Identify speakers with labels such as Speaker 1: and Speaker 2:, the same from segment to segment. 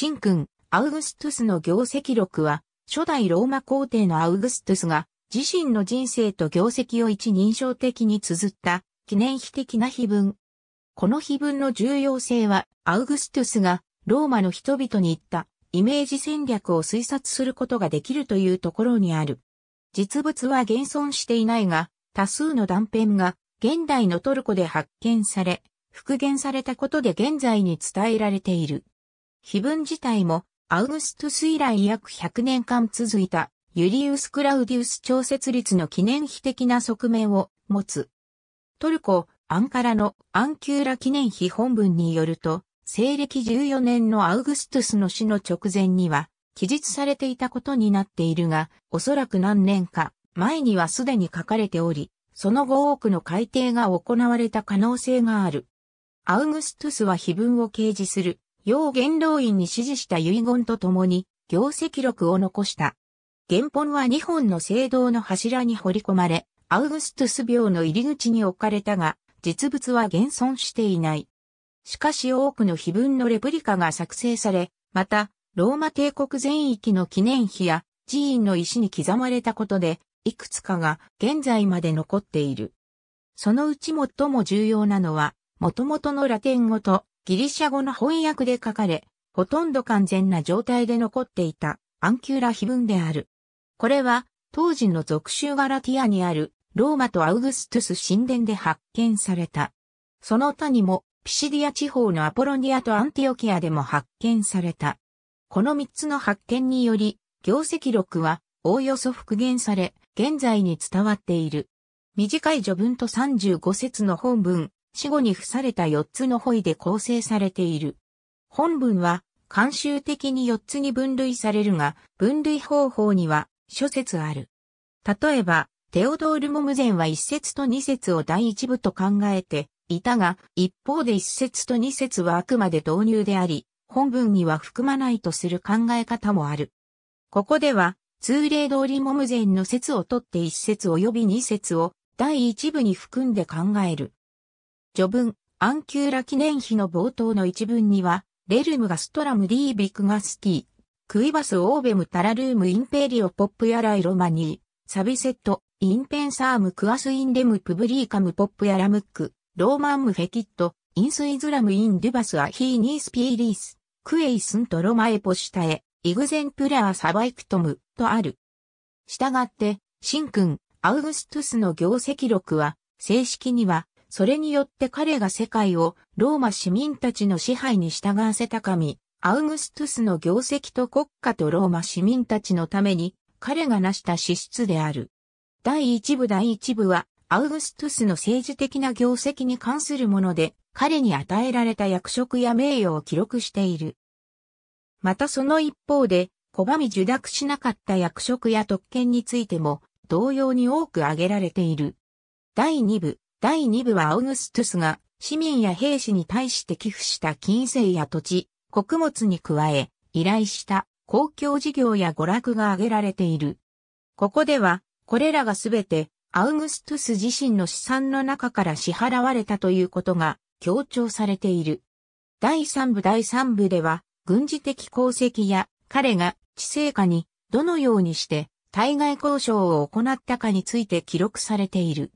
Speaker 1: 神君、アウグストゥスの業績録は、初代ローマ皇帝のアウグストゥスが、自身の人生と業績を一人称的に綴った、記念碑的な碑文。この碑文の重要性は、アウグストゥスが、ローマの人々に言った、イメージ戦略を推察することができるというところにある。実物は現存していないが、多数の断片が現代のトルコで発見され、復元されたことで現在に伝えられている。碑文自体も、アウグストゥス以来約100年間続いた、ユリウス・クラウディウス調節率の記念碑的な側面を持つ。トルコ、アンカラのアンキューラ記念碑本文によると、西暦14年のアウグストゥスの死の直前には、記述されていたことになっているが、おそらく何年か前にはすでに書かれており、その後多くの改定が行われた可能性がある。アウグストゥスは碑文を掲示する要元老院に指示した遺言とともに、業績録を残した。原本は2本の聖堂の柱に彫り込まれ、アウグストゥス廟の入り口に置かれたが、実物は現存していない。しかし多くの碑文のレプリカが作成され、また、ローマ帝国全域の記念碑や寺院の石に刻まれたことで、いくつかが現在まで残っている。そのうち最も重要なのは、元々のラテン語とギリシャ語の翻訳で書かれ、ほとんど完全な状態で残っていたアンキュラ碑文である。これは当時の属州ガラティアにあるローマとアウグストゥス神殿で発見された。その他にもピシディア地方のアポロニアとアンティオキアでも発見された。この3つの発見により、業績録はおおよそ復元され、現在に伝わっている。短い序文と35節の本文、死後に付された4つのホイで構成されている。本文は、慣習的に4つに分類されるが、分類方法には諸説ある。例えば、テオドール・モムゼンは一説と二説を第一部と考えていたが、一方で一説と二説はあくまで導入であり、本文には含まないとする考え方もある。ここでは、通例通りモムゼンの説をとって一説及び二説を第一部に含んで考える。序文、アンキューラ記念碑の冒頭の一文には、レルムガストラムディービクガスティ、クイバスオーベムタラルームインペリオポップヤライロマニー、サビセット、インペンサームクアスインデムプブリーカムポップヤラムック、ローマンムフェキット、インスイズラムインデュバスアヒーニースピーリース、クエイスントロマエポシタエ、イグゼンプラーサバイクトム、とある。したがって、シン君、アウグストゥスの業績録は、正式には、それによって彼が世界をローマ市民たちの支配に従わせた神、アウグストゥスの業績と国家とローマ市民たちのために彼が成した資質である。第一部第一部は、アウグストゥスの政治的な業績に関するもので、彼に与えられた役職や名誉を記録している。またその一方で、拒み受諾しなかった役職や特権についても、同様に多く挙げられている。第2部、第2部はアウグストゥスが市民や兵士に対して寄付した金星や土地、穀物に加え、依頼した公共事業や娯楽が挙げられている。ここでは、これらがすべてアウグストゥス自身の資産の中から支払われたということが強調されている。第3部第3部では、軍事的功績や彼が知性下にどのようにして対外交渉を行ったかについて記録されている。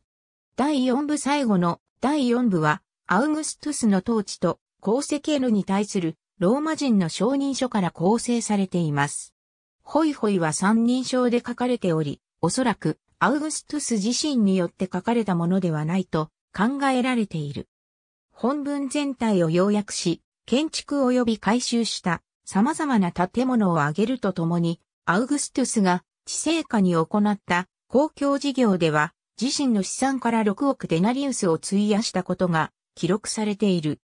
Speaker 1: 第4部最後の第4部は、アウグストゥスの統治と、功績へのに対するローマ人の承認書から構成されています。ホイホイは三人称で書かれており、おそらくアウグストゥス自身によって書かれたものではないと考えられている。本文全体を要約し、建築及び改修した様々な建物を挙げるとともに、アウグストゥスが地政下に行った公共事業では自身の資産から6億デナリウスを費やしたことが記録されている。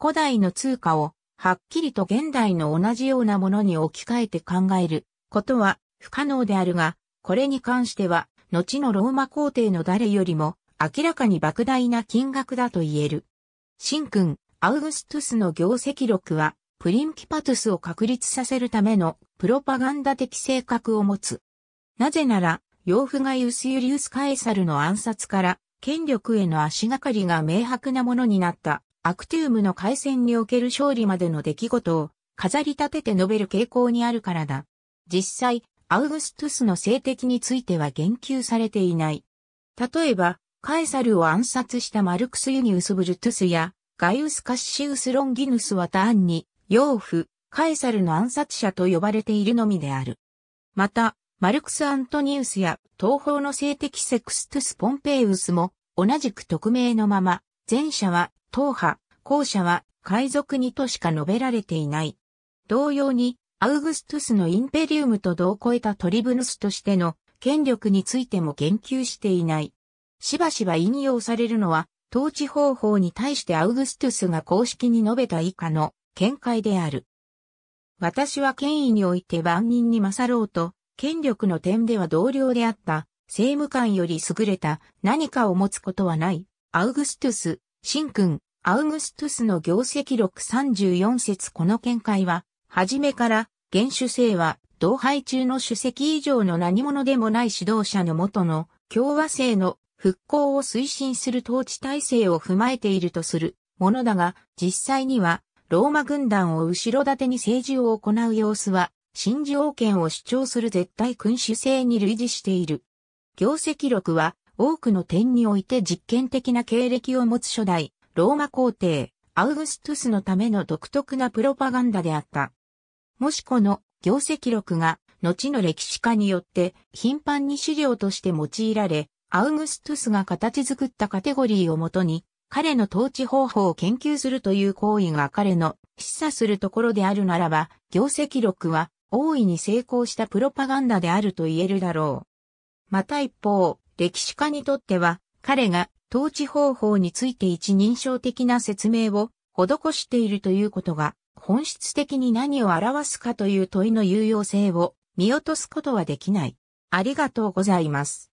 Speaker 1: 古代の通貨をはっきりと現代の同じようなものに置き換えて考えることは不可能であるが、これに関しては後のローマ皇帝の誰よりも明らかに莫大な金額だと言える。神君、アウグストゥスの業績録は、プリンキパトゥスを確立させるためのプロパガンダ的性格を持つ。なぜなら、養ガがユスユリウス・カエサルの暗殺から、権力への足がかりが明白なものになった、アクティウムの海戦における勝利までの出来事を、飾り立てて述べる傾向にあるからだ。実際、アウグストゥスの性的については言及されていない。例えば、カエサルを暗殺したマルクス・ユニウス・ブルトゥスや、ガイウス・カッシウス・ロンギヌスは単に、養父、カエサルの暗殺者と呼ばれているのみである。また、マルクス・アントニウスや東方の性的セクストゥス・ポンペイウスも同じく匿名のまま、前者は党派、後者は海賊にとしか述べられていない。同様に、アウグストゥスのインペリウムと同超えたトリブヌスとしての権力についても言及していない。しばしば引用されるのは、統治方法に対してアウグストゥスが公式に述べた以下の見解である。私は権威において万人に勝ろうと、権力の点では同僚であった、政務官より優れた何かを持つことはない、アウグストゥス、神君、アウグストゥスの業績録34節この見解は、初めから原主制は同輩中の主席以上の何者でもない指導者のもとの共和制の復興を推進する統治体制を踏まえているとするものだが、実際にはローマ軍団を後ろ盾に政治を行う様子は新事王権を主張する絶対君主制に類似している。業績録は、多くの点において実験的な経歴を持つ初代、ローマ皇帝、アウグストゥスのための独特なプロパガンダであった。もしこの業績録が、後の歴史家によって頻繁に資料として用いられ、アウグストゥスが形作ったカテゴリーをもとに、彼の統治方法を研究するという行為が彼の示唆するところであるならば、業績録は大いに成功したプロパガンダであると言えるだろう。また一方、歴史家にとっては、彼が統治方法について一人称的な説明を施しているということが、本質的に何を表すかという問いの有用性を見落とすことはできない。ありがとうございます。